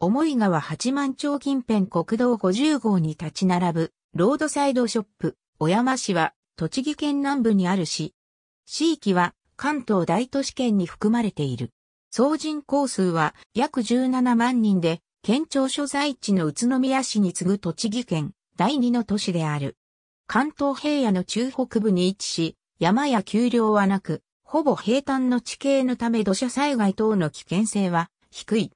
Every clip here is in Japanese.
思い川八幡町近辺国道50号に立ち並ぶ、ロードサイドショップ、小山市は、栃木県南部にある市。市域は、関東大都市圏に含まれている。総人口数は約17万人で、県庁所在地の宇都宮市に次ぐ栃木県第二の都市である。関東平野の中北部に位置し、山や丘陵はなく、ほぼ平坦の地形のため土砂災害等の危険性は低い。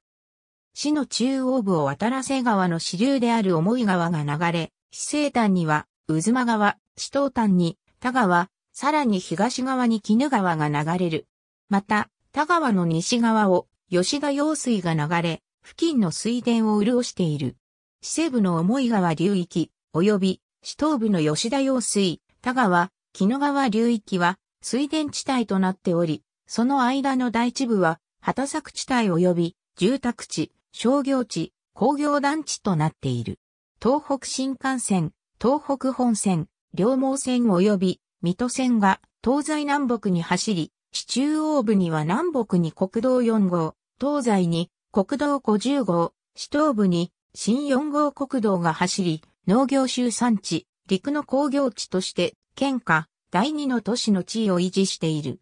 市の中央部を渡良瀬川の支流である重井川が流れ、市西端には、渦間川、市東端に、田川、さらに東側に絹川が流れる。また、田川の西側を、吉田用水が流れ、付近の水田を潤している。市西部の重井川流域、及び、市東部の吉田用水、田川、絹川流域は、水田地帯となっており、その間の大地部は、畑作地帯及び、住宅地、商業地、工業団地となっている。東北新幹線、東北本線、両毛線及び水戸線が東西南北に走り、市中央部には南北に国道4号、東西に国道50号、市東部に新4号国道が走り、農業集産地、陸の工業地として、県下、第二の都市の地位を維持している。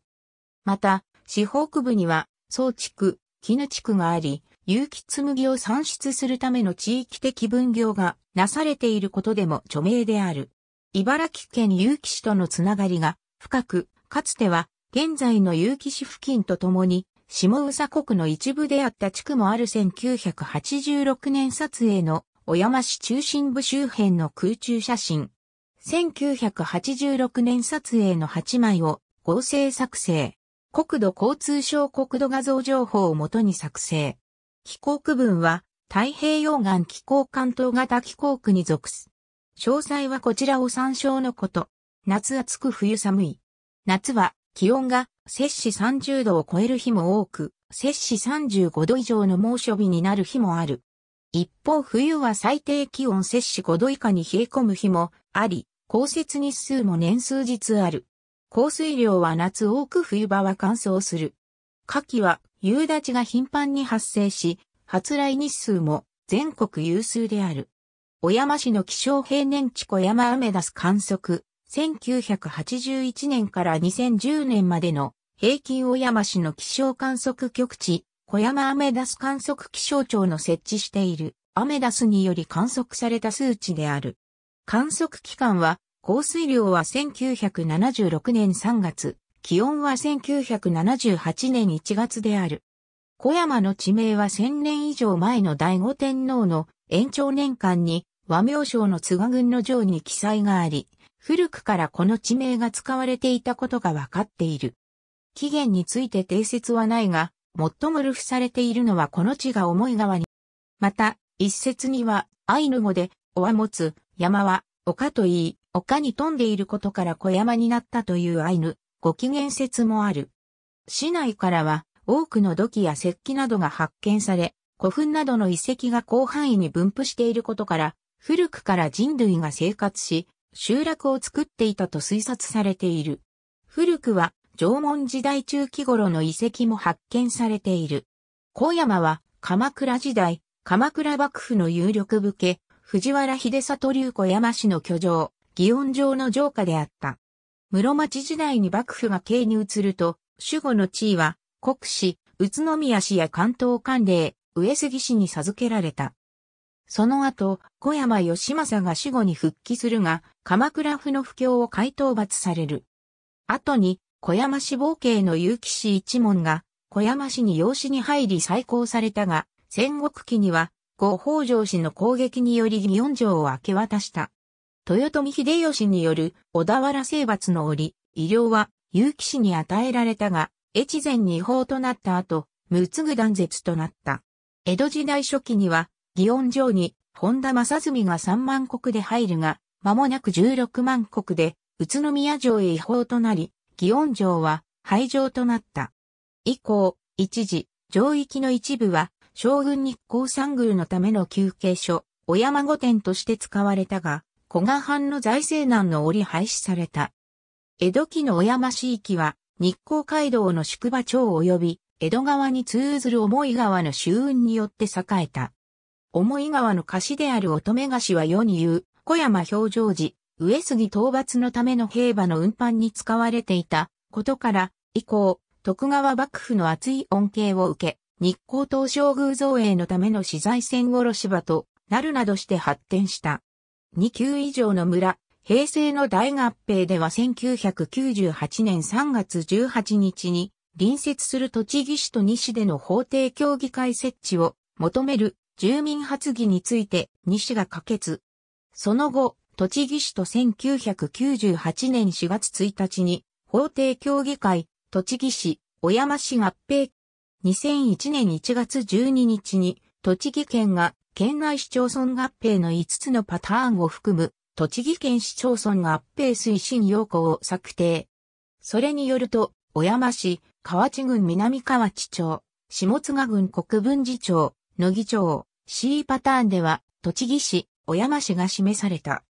また、市北部には、総地区、絹地区があり、有機紬を産出するための地域的分業がなされていることでも著名である。茨城県有機市とのつながりが深く、かつては現在の有機市付近とともに下宇佐国の一部であった地区もある1986年撮影の小山市中心部周辺の空中写真。1986年撮影の8枚を合成作成。国土交通省国土画像情報をもとに作成。気候区分は太平洋岸気候関東型気候区に属す。詳細はこちらを参照のこと。夏暑く冬寒い。夏は気温が摂氏30度を超える日も多く、摂氏35度以上の猛暑日になる日もある。一方冬は最低気温摂氏5度以下に冷え込む日もあり、降雪日数も年数日ある。降水量は夏多く冬場は乾燥する。夏季は夕立が頻繁に発生し、発雷日数も全国有数である。小山市の気象平年値小山アメダス観測、1981年から2010年までの平均小山市の気象観測局地、小山アメダス観測気象庁の設置しているアメダスにより観測された数値である。観測期間は、降水量は1976年3月気温は1978年1月である。小山の地名は1000年以上前の第五天皇の延長年間に和名省の津賀郡の城に記載があり、古くからこの地名が使われていたことがわかっている。起源について定説はないが、最も流布されているのはこの地が重い側に。また、一説には、アイヌ語で、おは持つ、山は、丘といい、丘に富んでいることから小山になったというアイヌ、ご機嫌説もある。市内からは多くの土器や石器などが発見され、古墳などの遺跡が広範囲に分布していることから、古くから人類が生活し、集落を作っていたと推察されている。古くは縄文時代中期頃の遺跡も発見されている。小山は鎌倉時代、鎌倉幕府の有力武家、藤原秀里流小山氏の居城、祇園城の城下であった。室町時代に幕府が京に移ると、守護の地位は、国士宇都宮市や関東管令、上杉市に授けられた。その後、小山義政が守護に復帰するが、鎌倉府の不況を回討罰される。後に、小山市暴慶の結城氏一門が、小山市に養子に入り再興されたが、戦国期には、後北条氏の攻撃により祇園城を明け渡した。豊臣秀吉による小田原征伐の折、医療は結城氏に与えられたが、越前に違法となった後、無ぐ断絶となった。江戸時代初期には、祇園城に本田正純が3万国で入るが、間もなく16万国で、宇都宮城へ違法となり、祇園城は廃城となった。以降、一時、城域の一部は、将軍日光三宮のための休憩所、小山御殿として使われたが、古賀藩の財政難の折廃止された。江戸期の小山市域は、日光街道の宿場町及び、江戸川に通ずる重井川の周運によって栄えた。重井川の貸しである乙女菓子は世に言う、小山表情時、上杉討伐のための兵馬の運搬に使われていたことから、以降、徳川幕府の厚い恩恵を受け、日光東照宮造営のための資材船殺し場となるなどして発展した。2級以上の村、平成の大合併では1998年3月18日に隣接する栃木市と西での法定協議会設置を求める住民発議について西が可決。その後、栃木市と1998年4月1日に法定協議会、栃木市、小山市合併。2001年1月12日に栃木県が県内市町村合併の5つのパターンを含む、栃木県市町村合併推進要項を策定。それによると、小山市、河内郡南河内町、下津郡国分寺町、野木町、C パターンでは、栃木市、小山市が示された。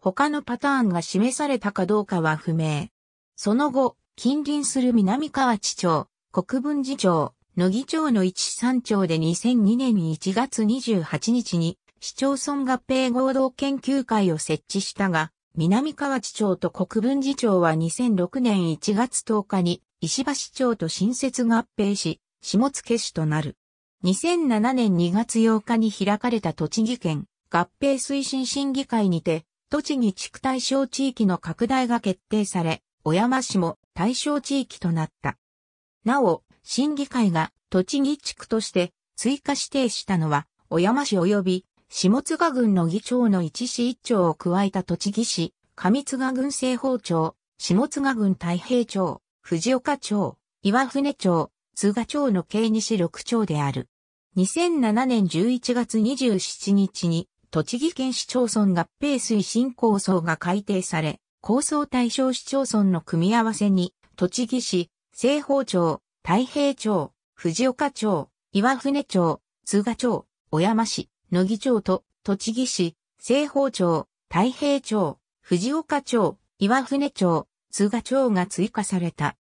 他のパターンが示されたかどうかは不明。その後、近隣する南河内町、国分寺町、野木町の一山三町で2002年1月28日に市町村合併合同研究会を設置したが、南河内町と国分寺町は2006年1月10日に石橋町と新設合併し、下野市となる。2007年2月8日に開かれた栃木県合併推進審議会にて、栃木地区対象地域の拡大が決定され、小山市も対象地域となった。なお、審議会が栃木地区として追加指定したのは、小山市及び下津賀郡の議長の一市一町を加えた栃木市、上津賀郡西方町、下津賀郡太平町、藤岡町、岩船町、津賀町の計西6町である。2007年11月27日に、栃木県市町村合併推進構想が改定され、構想対象市町村の組み合わせに、栃木市、西方町、太平町、藤岡町、岩船町、津賀町、小山市、野木町と、栃木市、西方町、太平町、藤岡町、岩船町、津賀町が追加された。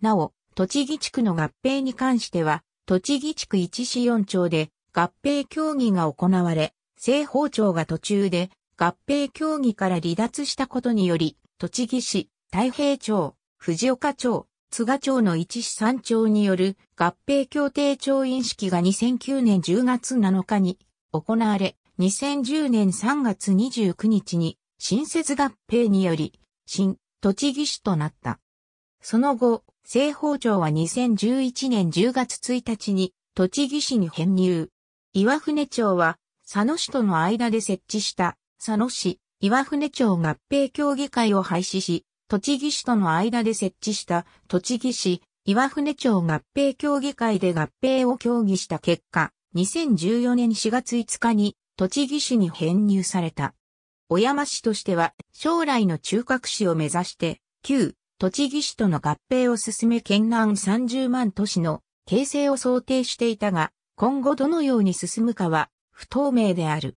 なお、栃木地区の合併に関しては、栃木地区一市四町で合併協議が行われ、西方町が途中で合併協議から離脱したことにより、栃木市、太平町、藤岡町、津賀町の一市三町による合併協定調印式が2009年10月7日に行われ、2010年3月29日に新設合併により、新、栃木市となった。その後、西方町は2011年10月1日に栃木市に編入。岩船町は佐野市との間で設置した佐野市、岩船町合併協議会を廃止し、栃木市との間で設置した栃木市岩船町合併協議会で合併を協議した結果、2014年4月5日に栃木市に編入された。小山市としては将来の中核市を目指して旧栃木市との合併を進め県南30万都市の形成を想定していたが、今後どのように進むかは不透明である。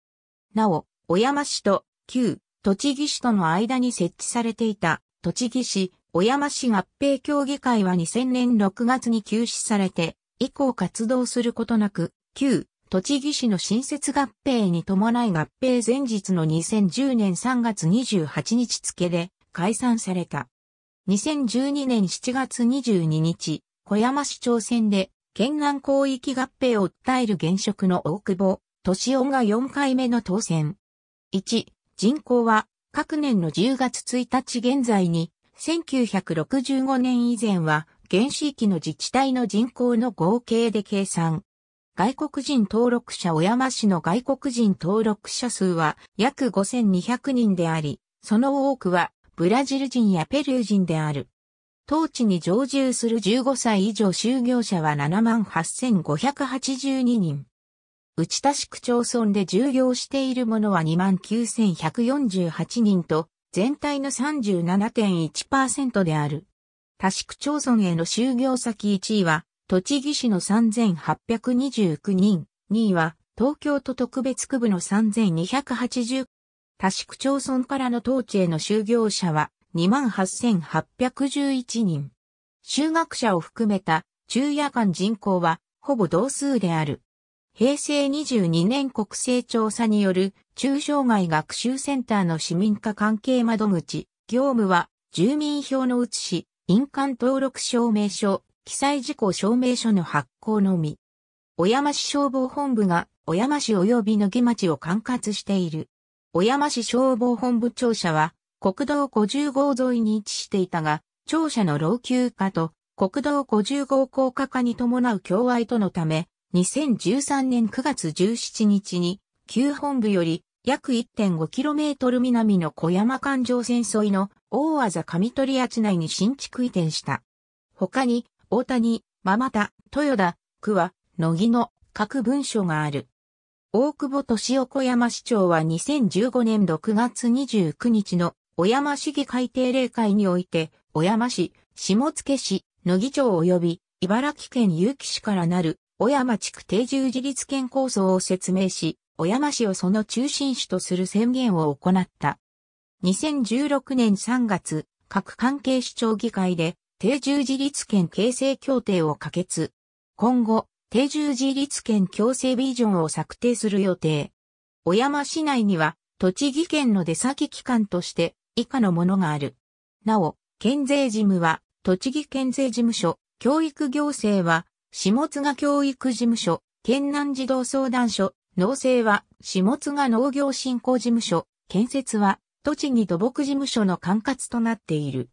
なお、小山市と旧栃木市との間に設置されていた栃木市、小山市合併協議会は2000年6月に休止されて、以降活動することなく、旧、栃木市の新設合併に伴い合併前日の2010年3月28日付で解散された。2012年7月22日、小山市長選で、県南広域合併を訴える現職の大久保、敏夫が4回目の当選。1、人口は各年の10月1日現在に、1965年以前は、原子域の自治体の人口の合計で計算。外国人登録者小山市の外国人登録者数は約5200人であり、その多くはブラジル人やペルー人である。当地に常住する15歳以上就業者は78,582人。内田市区町村で従業している者は29,148人と、全体の37.1%である。他市区町村への就業先1位は、栃木市の3829人、2位は、東京都特別区部の3280。他市区町村からの当地への就業者は、28,811人。就学者を含めた、昼夜間人口は、ほぼ同数である。平成22年国勢調査による中小外学習センターの市民化関係窓口、業務は住民票の写し、印鑑登録証明書、記載事項証明書の発行のみ。小山市消防本部が小山市及び野木町を管轄している。小山市消防本部庁舎は国道50号沿いに位置していたが、庁舎の老朽化と国道50号高架化に伴う共愛とのため、2013年9月17日に、旧本部より約 1.5km 南の小山環状線沿いの大技上取谷地内に新築移転した。他に、大谷、ママタ、豊田、は、野木の各文書がある。大久保利夫小山市長は2015年6月29日の小山市議改定例会において、小山市、下野市、野木町及び茨城県結城市からなる小山地区定住自立圏構想を説明し、小山市をその中心市とする宣言を行った。2016年3月、各関係市長議会で定住自立圏形成協定を可決。今後、定住自立圏強制ビジョンを策定する予定。小山市内には、栃木県の出先機関として以下のものがある。なお、県税事務は、栃木県税事務所、教育行政は、下津賀教育事務所、県南児童相談所、農政は、下津賀農業振興事務所、建設は、栃木土木事務所の管轄となっている。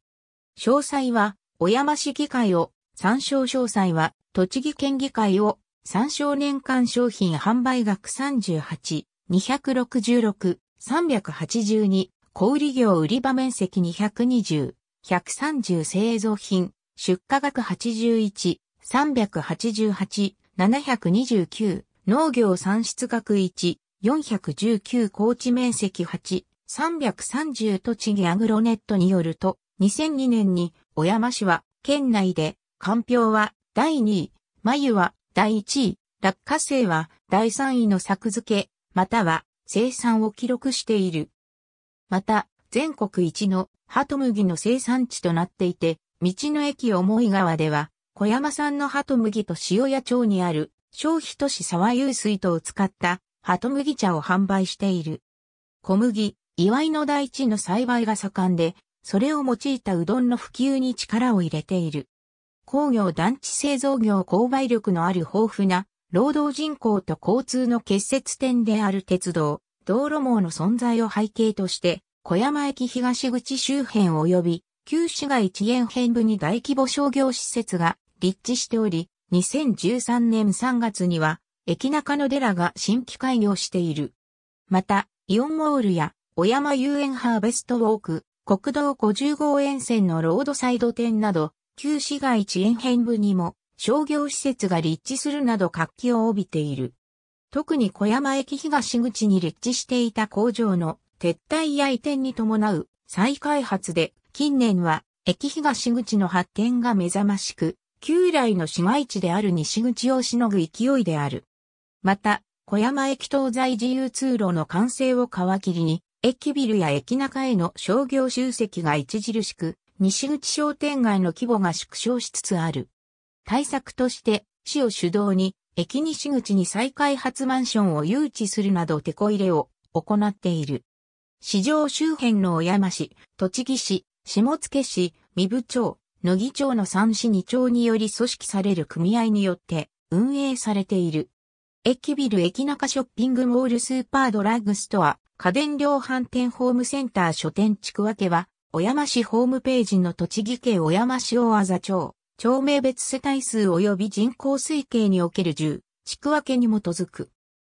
詳細は、小山市議会を、参照詳細は、栃木県議会を、参照年間商品販売額38、266、382、小売業売場面積220、130製造品、出荷額81、388、729、農業産出額1、419高地面積8、330栃木アグロネットによると、2002年に小山市は県内で、ょうは第2位、眉は第1位、落花生は第3位の作付け、または生産を記録している。また、全国一のハトムギの生産地となっていて、道の駅思い川では、小山産の鳩麦と塩屋町にある消費都市沢遊水とを使った鳩麦茶を販売している。小麦、岩井の大地の栽培が盛んで、それを用いたうどんの普及に力を入れている。工業団地製造業購買力のある豊富な労働人口と交通の結節点である鉄道、道路網の存在を背景として、小山駅東口周辺及び旧市街地縁辺部に大規模商業施設が立地しており、2013年3月には、駅中野寺が新規開業している。また、イオンモールや、小山遊園ハーベストウォーク、国道50号沿線のロードサイド店など、旧市街地沿辺部にも商業施設が立地するなど活気を帯びている。特に小山駅東口に立地していた工場の撤退や移転に伴う再開発で近年は駅東口の発展が目覚ましく旧来の市街地である西口をしのぐ勢いである。また、小山駅東西自由通路の完成を皮切りに、駅ビルや駅中への商業集積が著しく、西口商店街の規模が縮小しつつある。対策として、市を主導に、駅西口に再開発マンションを誘致するなど手こ入れを行っている。市場周辺の小山市、栃木市、下野市、三部町、野木町の三市二町により組織される組合によって運営されている。駅ビル駅中ショッピングモールスーパードラッグストア、家電量販店ホームセンター書店地区分けは、小山市ホームページの栃木県小山市大麻町、町名別世帯数及び人口推計における10、地区分けに基づく。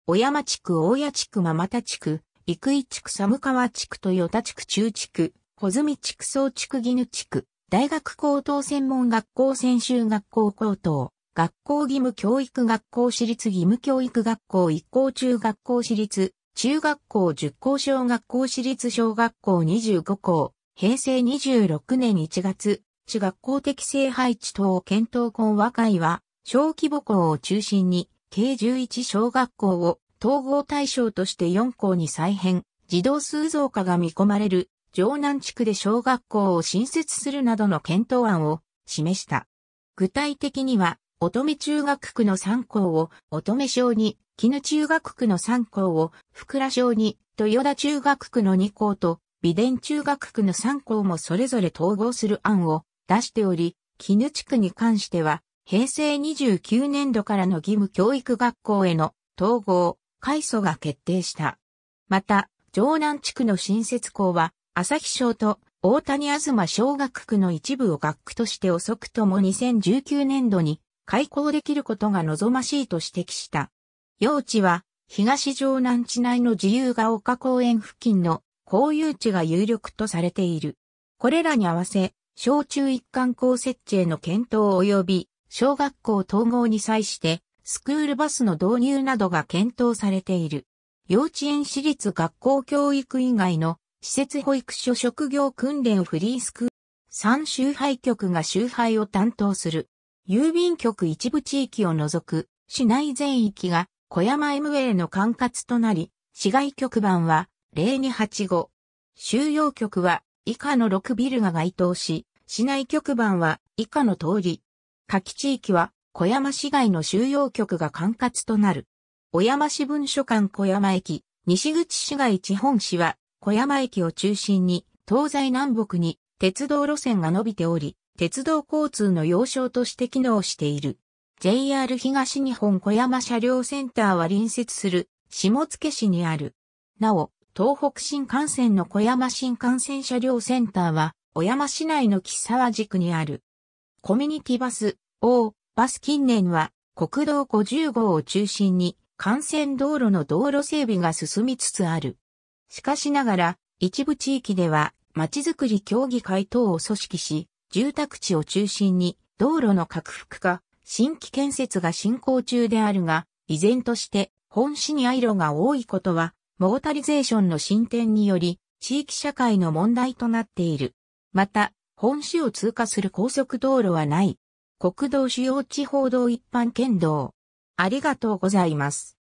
小山地区、大谷地区、マ又地区、生井地区、寒川地区、豊田地区、中地区、小住地区、総地区、ヌ地区。大学高等専門学校専修学校高等、学校義務教育学校私立義務教育学校一校中学校私立、中学校十校小学校私立小学校25校、平成26年1月、地学校的性配置等検討懇和会は、小規模校を中心に、計11小学校を統合対象として4校に再編、児童数増加が見込まれる城南地区で小学校を新設するなどの検討案を示した。具体的には、乙女中学区の3校を乙女小に、絹中学区の3校を福良小に、豊田中学区の2校と、美伝中学区の3校もそれぞれ統合する案を出しており、絹地区に関しては、平成29年度からの義務教育学校への統合、改祖が決定した。また、城南地区の新設校は、朝日賞と大谷あずま小学区の一部を学区として遅くとも2019年度に開校できることが望ましいと指摘した。用地は東城南地内の自由が丘公園付近の公有地が有力とされている。これらに合わせ、小中一貫校設置への検討及び小学校統合に際してスクールバスの導入などが検討されている。幼稚園私立学校教育以外の施設保育所職業訓練フリースクール、三集配局が集配を担当する。郵便局一部地域を除く市内全域が小山 MA の管轄となり、市外局番は0285。収容局は以下の6ビルが該当し、市内局番は以下の通り。下記地域は小山市外の収容局が管轄となる。小山市文書館小山駅、西口市街地本市は小山駅を中心に、東西南北に鉄道路線が伸びており、鉄道交通の要衝として機能している。JR 東日本小山車両センターは隣接する下野市にある。なお、東北新幹線の小山新幹線車両センターは、小山市内の木沢区にある。コミュニティバス、O、バス近年は、国道50号を中心に、幹線道路の道路整備が進みつつある。しかしながら、一部地域では、町づくり協議会等を組織し、住宅地を中心に、道路の拡幅化、新規建設が進行中であるが、依然として、本市にアイロが多いことは、モータリゼーションの進展により、地域社会の問題となっている。また、本市を通過する高速道路はない。国道主要地方道一般県道。ありがとうございます。